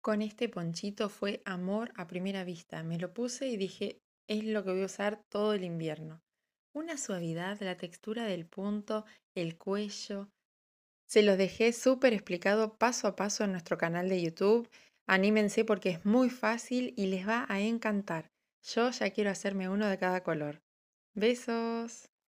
con este ponchito fue amor a primera vista. Me lo puse y dije, es lo que voy a usar todo el invierno. Una suavidad, la textura del punto, el cuello. Se los dejé súper explicado paso a paso en nuestro canal de YouTube. Anímense porque es muy fácil y les va a encantar. Yo ya quiero hacerme uno de cada color. Besos.